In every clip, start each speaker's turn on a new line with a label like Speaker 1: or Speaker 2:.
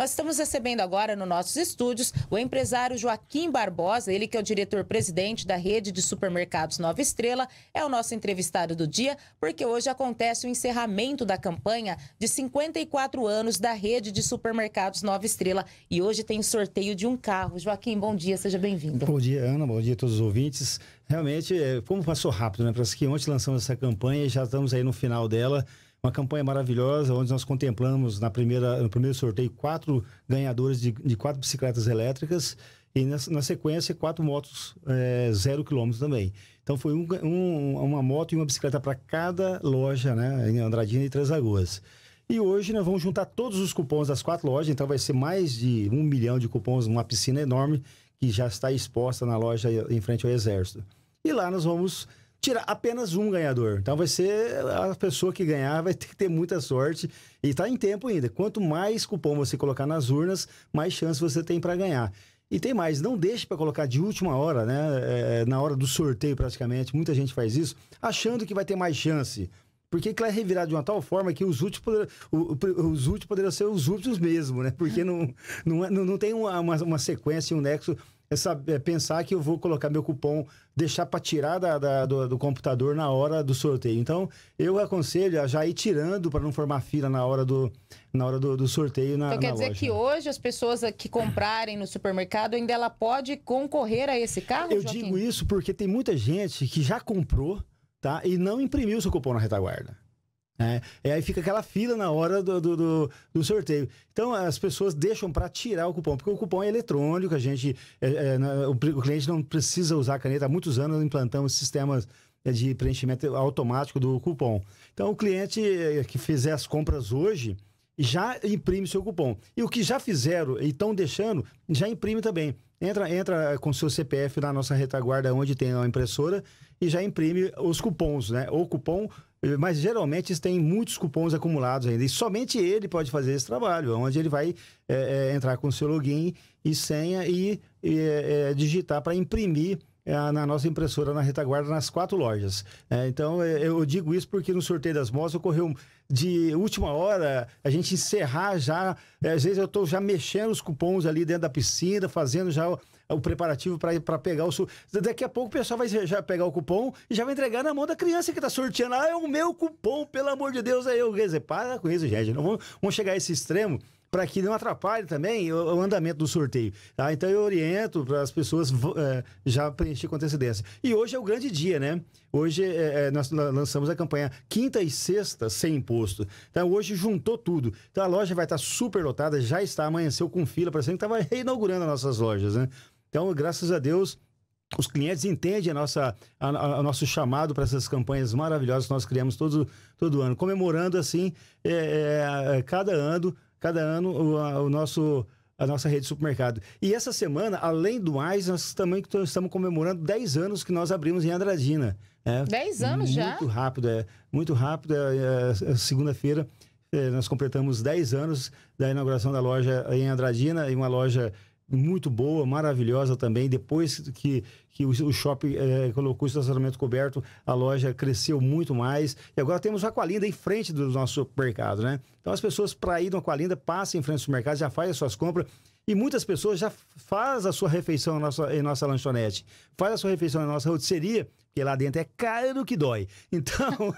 Speaker 1: Nós estamos recebendo agora nos nossos estúdios o empresário Joaquim Barbosa, ele que é o diretor-presidente da rede de supermercados Nova Estrela, é o nosso entrevistado do dia, porque hoje acontece o encerramento da campanha de 54 anos da rede de supermercados Nova Estrela. E hoje tem sorteio de um carro. Joaquim, bom dia, seja bem-vindo.
Speaker 2: Bom dia, Ana, bom dia a todos os ouvintes. Realmente, é, como passou rápido, né? Parece que ontem lançamos essa campanha e já estamos aí no final dela. Uma campanha maravilhosa, onde nós contemplamos na primeira, no primeiro sorteio quatro ganhadores de, de quatro bicicletas elétricas e na, na sequência quatro motos é, zero quilômetro também. Então foi um, um, uma moto e uma bicicleta para cada loja, né, em Andradina e Três Lagoas. E hoje nós vamos juntar todos os cupons das quatro lojas, então vai ser mais de um milhão de cupons, uma piscina enorme que já está exposta na loja em frente ao Exército. E lá nós vamos tirar apenas um ganhador. Então vai ser a pessoa que ganhar, vai ter que ter muita sorte e está em tempo ainda. Quanto mais cupom você colocar nas urnas, mais chance você tem para ganhar. E tem mais, não deixe para colocar de última hora, né? É, é, na hora do sorteio praticamente, muita gente faz isso, achando que vai ter mais chance. Porque que é revirar de uma tal forma que os úteis, poder, os últimos poderiam ser os últimos mesmo, né? Porque é. não, não, não tem uma, uma, uma sequência, um nexo essa é pensar que eu vou colocar meu cupom, deixar para tirar da, da do, do, computador na hora do sorteio. Então, eu aconselho a já ir tirando para não formar fila na hora do, na hora do, do sorteio na Então, quer dizer loja.
Speaker 1: que hoje as pessoas que comprarem no supermercado ainda ela pode concorrer a esse carro, Eu Joaquim?
Speaker 2: digo isso porque tem muita gente que já comprou tá, e não imprimiu seu cupom na retaguarda. Né? E aí fica aquela fila na hora do, do, do, do sorteio. Então as pessoas deixam para tirar o cupom, porque o cupom é eletrônico, a gente. É, é, o, o cliente não precisa usar caneta. Há muitos anos implantamos sistemas é, de preenchimento automático do cupom. Então, o cliente é, que fizer as compras hoje já imprime seu cupom. E o que já fizeram e estão deixando, já imprime também. Entra, entra com seu CPF na nossa retaguarda, onde tem a impressora, e já imprime os cupons, né? O cupom eh, mas geralmente tem muitos cupons acumulados ainda. E somente ele pode fazer esse trabalho, é onde ele vai é, é, entrar com seu login e senha e, e é, digitar para imprimir na nossa impressora na retaguarda nas quatro lojas. É, então eu digo isso porque no sorteio das motos ocorreu de última hora a gente encerrar já. Às vezes eu estou já mexendo os cupons ali dentro da piscina, fazendo já o preparativo para pegar o. Su... Daqui a pouco o pessoal vai já pegar o cupom e já vai entregar na mão da criança que tá sorteando. Ah, é o meu cupom, pelo amor de Deus. Aí é eu, quer dizer, para com isso, gente. Não vamos, vamos chegar a esse extremo para que não atrapalhe também o, o andamento do sorteio. Tá? Então eu oriento para as pessoas é, já preencher com antecedência. E hoje é o grande dia, né? Hoje é, é nós lançamos a campanha quinta e sexta sem imposto. Então hoje juntou tudo. Então a loja vai estar super lotada, já está, amanheceu com fila, parecendo que estava reinaugurando as nossas lojas, né? Então, graças a Deus, os clientes entendem a nossa, a, a nosso chamado para essas campanhas maravilhosas que nós criamos todo, todo ano, comemorando assim é, é, é, cada ano, cada ano o, a, o nosso a nossa rede de supermercado. E essa semana, além do mais, nós também estamos comemorando 10 anos que nós abrimos em Andradina. Né? 10 anos muito já? Muito rápido, é. Muito rápido. É, é, é Segunda-feira é, nós completamos 10 anos da inauguração da loja em Andradina, em uma loja muito boa, maravilhosa também. Depois que, que o, shopping é, colocou o estacionamento coberto, a loja cresceu muito mais. E agora temos a Qualinda em frente do nosso mercado, né? Então as pessoas para ir na Qualinda passam em frente ao mercado, já fazem as suas compras. E muitas pessoas já faz a sua refeição em nossa, em nossa lanchonete, faz a sua refeição na nossa rotisseria, porque lá dentro é caro que dói. Então,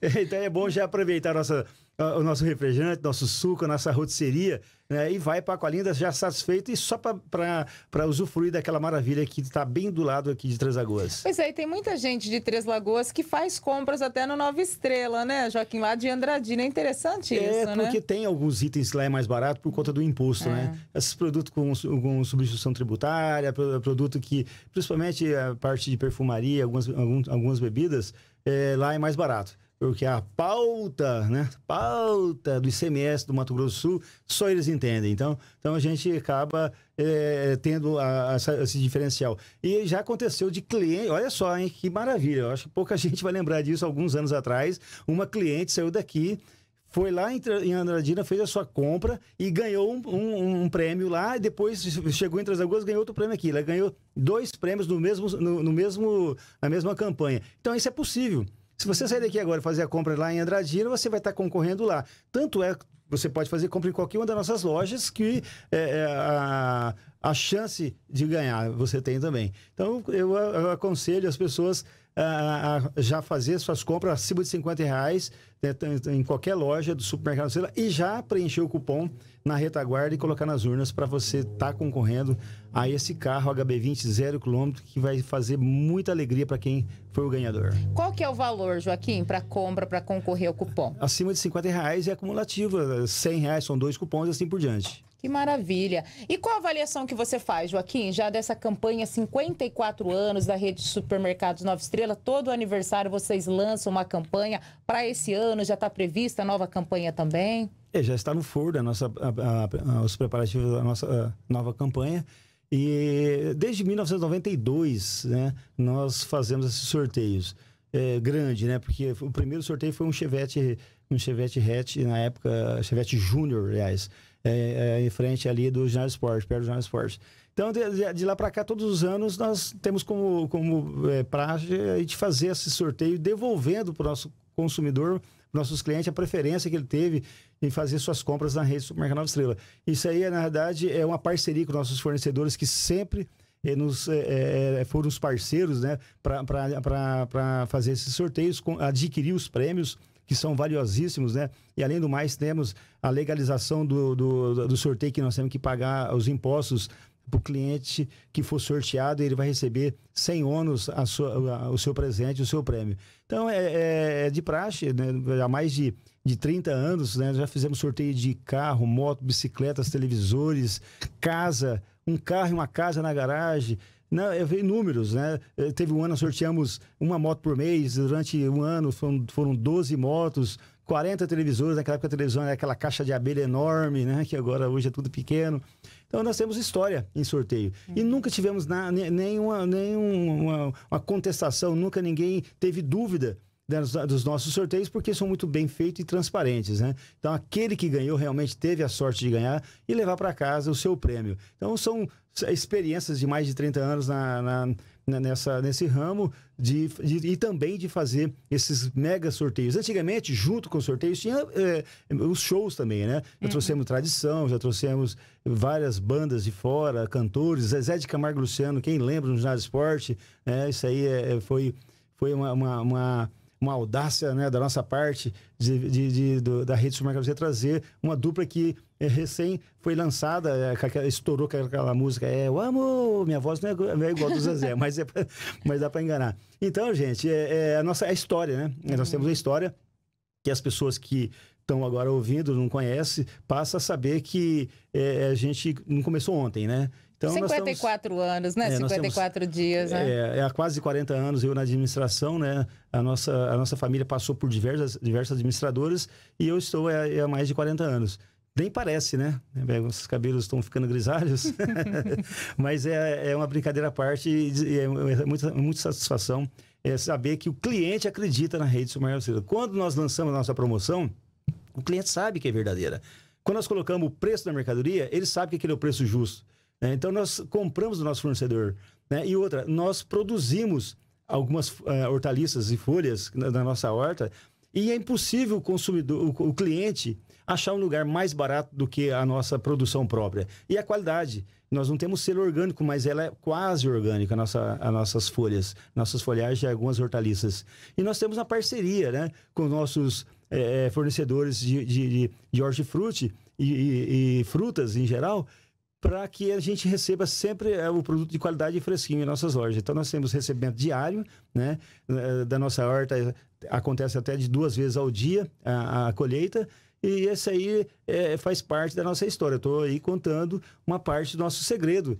Speaker 2: então é bom já aproveitar nossa ah, o nosso refrigerante, nosso suco, a nossa rotisseria, né? E vai para a Colinda já satisfeito e só para usufruir daquela maravilha que está bem do lado aqui de Três Lagoas.
Speaker 1: Pois é, e tem muita gente de Três Lagoas que faz compras até no Nova Estrela, né, Joaquim? Lá de Andradina. É interessante é, isso, né? É, porque
Speaker 2: tem alguns itens lá é mais barato por conta do imposto, é. né? Esses produtos com, com substituição tributária, produto que, principalmente a parte de perfumaria, algumas, algumas bebidas, é, lá é mais barato porque a pauta, né, pauta do ICMS do Mato Grosso do Sul, só eles entendem. Então, então a gente acaba é, tendo a, a, esse diferencial. E já aconteceu de cliente, olha só, hein, que maravilha, eu acho que pouca gente vai lembrar disso, alguns anos atrás, uma cliente saiu daqui, foi lá em Andradina, fez a sua compra e ganhou um, um, um prêmio lá, e depois chegou em Transagoas e ganhou outro prêmio aqui. Ela ganhou dois prêmios no mesmo, no, no mesmo, na mesma campanha. Então, isso é possível. Se você sair daqui agora e fazer a compra lá em Andradina, você vai estar concorrendo lá. Tanto é que você pode fazer compra em qualquer uma das nossas lojas que é, é, a, a chance de ganhar você tem também. Então, eu, eu aconselho as pessoas a, a já fazer suas compras acima de 50 reais né, em qualquer loja do supermercado Sela e já preencher o cupom na retaguarda e colocar nas urnas para você estar tá concorrendo a esse carro HB20 zero quilômetro que vai fazer muita alegria para quem foi o ganhador.
Speaker 1: Qual que é o valor, Joaquim, para compra,
Speaker 2: para concorrer ao cupom? Acima de 50 reais é acumulativa, 100 reais são dois cupons e assim por diante.
Speaker 1: Que maravilha. E qual a avaliação que você faz, Joaquim, já dessa campanha 54 anos da rede Supermercados Nova Estrela? Todo aniversário vocês lançam uma campanha. Para esse ano já está prevista a nova campanha também?
Speaker 2: É, já está no forno a nossa, a, a, a, os preparativos da nossa eh, nova campanha. E desde 1992, né, nós fazemos esses sorteios. É, grande, né? Porque o primeiro sorteio foi um Chevette um Chevette hatch, na época, Chevette Júnior, aliás, é, é, em frente ali do Jornal Esporte, perto do Jornal Esporte. Então, de, de lá para cá, todos os anos, nós temos como, como é, praxe a gente fazer esse sorteio, devolvendo para o nosso consumidor, nossos clientes, a preferência que ele teve em fazer suas compras na rede Supermercado Nova Estrela. Isso aí, na verdade, é uma parceria com nossos fornecedores que sempre é, nos, é, é, é, foram os parceiros né, para fazer esses sorteios, adquirir os prêmios que são valiosíssimos, né? E além do mais, temos a legalização do, do, do sorteio que nós temos que pagar os impostos para o cliente que for sorteado, ele vai receber sem ônus a sua, a, o seu presente, o seu prêmio. Então, é, é, é de praxe, né? há mais de, de 30 anos, né? já fizemos sorteio de carro, moto, bicicletas, televisores, casa, um carro e uma casa na garagem, não, eu vi números, né? Eh, teve um ano, nós sorteamos uma moto por mês, durante um ano foram, foram 12 motos, 40 televisores, naquela época a televisão era aquela caixa de abelha enorme, né? Que agora hoje é tudo pequeno. Então nós temos história em sorteio. E uhum. nunca tivemos na, nenhuma, nenhuma contestação, nunca ninguém teve dúvida das, dos nossos sorteios, porque são muito bem feitos e transparentes, né? Então, aquele que ganhou realmente teve a sorte de ganhar e levar para casa o seu prêmio. Então, são experiências de mais de 30 anos na, na nessa, nesse ramo de, de, e também de fazer esses mega sorteios. Antigamente, junto com os sorteios, tinha é, os shows também, né? Já uhum. trouxemos tradição, já trouxemos várias bandas de fora, cantores, Zezé de Camargo Luciano, quem lembra no do Esporte, né? Isso aí é, é, foi, foi uma, uma, uma uma audácia né, da nossa parte, de, de, de do, da rede Supermercado Você trazer uma dupla que é, recém foi lançada, é, estourou com aquela música, é Eu Amo, minha voz não é, é igual do Zezé, mas, é, mas dá para enganar. Então, gente, é, é a nossa é a história, né? Uhum. Nós temos a história que as pessoas que estão agora ouvindo, não conhece, passa a saber que é, a gente não começou ontem, né? Então,
Speaker 1: 54 temos, anos, né? É, 54 temos, dias, né?
Speaker 2: É, é, há quase 40 anos eu na administração, né? A nossa, a nossa família passou por diversas, diversas administradoras e eu estou é, há mais de 40 anos. Nem parece, né? É, Os cabelos estão ficando grisalhos. Mas é, é uma brincadeira à parte e é, é muita, muita satisfação é saber que o cliente acredita na rede Submarino Silva. Quando nós lançamos a nossa promoção, o cliente sabe que é verdadeira. Quando nós colocamos o preço da mercadoria, ele sabe que aquele é o preço justo. Né? Então, nós compramos do nosso fornecedor. Né? E outra, nós produzimos algumas uh, hortaliças e folhas na, na, nossa horta e é impossível o consumidor, o, o cliente, achar um lugar mais barato do que a nossa produção própria. E a qualidade. Nós não temos selo orgânico, mas ela é quase orgânica, a nossa, as nossas folhas, nossas folhagens e algumas hortaliças. E nós temos uma parceria né, com nossos é, fornecedores de, de, de hortifruti e, e, e, frutas em geral, para que a gente receba sempre é, o produto de qualidade e fresquinho em nossas lojas. Então, nós temos recebimento diário, né? É, da nossa horta, é, acontece até de duas vezes ao dia a, a colheita. E esse aí é, faz parte da nossa história. Estou aí contando uma parte do nosso segredo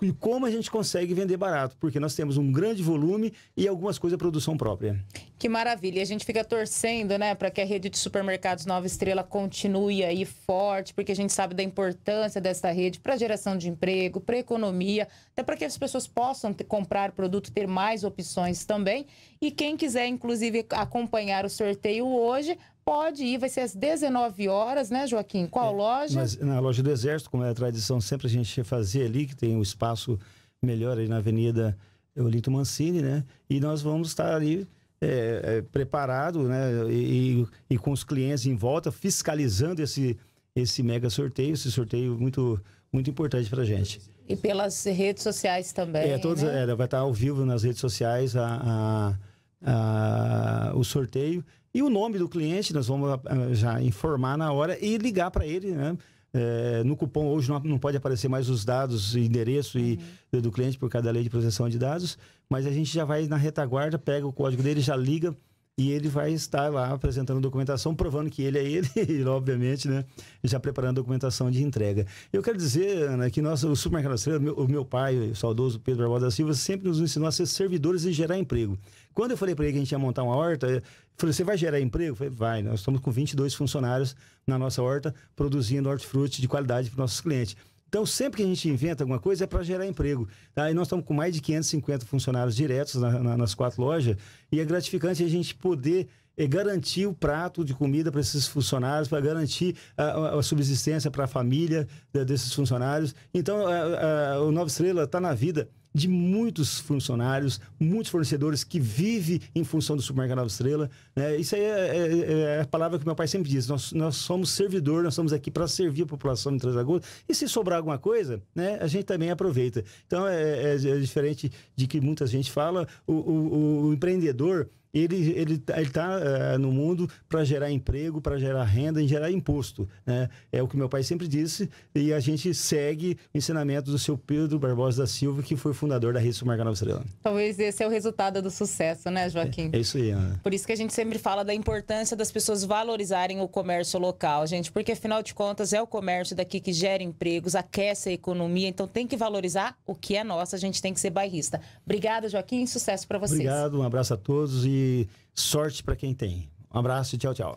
Speaker 2: e como a gente consegue vender barato, porque nós temos um grande volume e algumas coisas é produção própria.
Speaker 1: Que maravilha! A gente fica torcendo, né, para que a rede de supermercados Nova Estrela continue aí forte, porque a gente sabe da importância dessa rede para geração de emprego, para economia, até para que as pessoas possam ter, comprar produto, ter mais opções também. E quem quiser, inclusive, acompanhar o sorteio hoje, pode ir, vai ser às 19 horas, né, Joaquim? Qual é, loja? Mas
Speaker 2: na loja do Exército, como é a tradição, sempre a gente fazia ali, que tem um espaço melhor aí na Avenida Eulito Mancini, né? E nós vamos estar ali é, é, preparado, né? E, e, com os clientes em volta, fiscalizando esse, esse mega sorteio, esse sorteio muito, muito importante para a gente.
Speaker 1: E pelas redes sociais também. É, todas, né?
Speaker 2: É, vai estar ao vivo nas redes sociais a, a, a o sorteio. E o nome do cliente nós vamos ah, ah, já informar na hora e ligar para ele, né? É, no cupom hoje não, não, pode aparecer mais os dados, endereço e uhum. do cliente por causa da lei de proteção de dados, mas a gente já vai na retaguarda, pega o código dele, já liga e ele vai estar lá apresentando documentação, provando que ele é ele, e obviamente, né, já preparando a documentação de entrega. Eu quero dizer, Ana, que nosso o Supermercado Estrela, o meu pai, o saudoso Pedro Barbosa da Silva, sempre nos ensinou a ser servidores e gerar emprego. Quando eu falei para ele que a gente ia montar uma horta, ele falou: você vai gerar emprego? Eu falei: vai, nós estamos com 22 funcionários na nossa horta, produzindo hortifruti de qualidade para nossos clientes. Então, sempre que a gente inventa alguma coisa é para gerar emprego. Tá? E nós estamos com mais de 550 funcionários diretos na, na, nas quatro lojas, e é gratificante a gente poder é garantir o prato de comida para esses funcionários, para garantir a, a subsistência para a família desses funcionários. Então, a, a, o Nova Estrela está na vida de muitos funcionários, muitos fornecedores que vivem em função do supermercado Estrela. Né? Isso aí é, é, é, a palavra que meu pai sempre diz. Nós, nós somos servidor, nós estamos aqui para servir a população de Três Lagoas. E se sobrar alguma coisa, né, a gente também aproveita. Então, é, é, é diferente de que muita gente fala, o, o, o empreendedor ele ele tá, ele está é, eh, no mundo para gerar emprego, para gerar renda, e gerar imposto, né? É o que meu pai sempre disse e a gente segue o ensinamento do seu Pedro Barbosa da Silva, que foi fundador da Rede Submarca Nova Estrela.
Speaker 1: Talvez esse é o resultado do sucesso, né, Joaquim? É, é isso aí. Por isso que a gente sempre fala da importância das pessoas valorizarem o comércio local, gente, porque afinal de contas é o comércio daqui que gera empregos, aquece a economia, então tem que valorizar o que é nosso, a gente tem que ser bairrista. Obrigada, Joaquim, sucesso para vocês. Obrigado,
Speaker 2: um abraço a todos e sorte para quem tem. Um abraço e tchau, tchau.